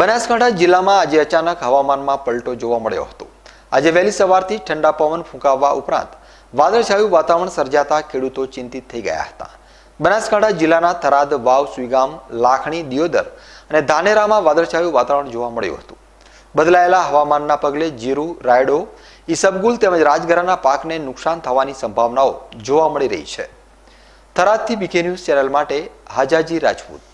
બનાસકાંઠા જિલ્લામાં આજે અચાનક હવામાનમાં પલટો જોવા મળ્યો હતો આજે વહેલી સવારથી ઠંડા પવન ફૂંકાવવા ઉપરાંત વાદળછાયું વાતાવરણ સર્જાતા ખેડૂતો ચિંતિત થઈ ગયા હતા બનાસકાંઠા જિલ્લાના થરાદ વાવ સુઈગામ લાખણી દિયોદર અને ધાનેરામાં વાદળછાયું વાતાવરણ જોવા મળ્યું હતું બદલાયેલા હવામાનના પગલે જીરું રાયડો ઈસબગુલ તેમજ રાજગરાના પાકને નુકસાન થવાની સંભાવનાઓ જોવા મળી રહી છે થરાદથી બીકે ન્યૂઝ ચેનલ માટે હાજાજી રાજપૂત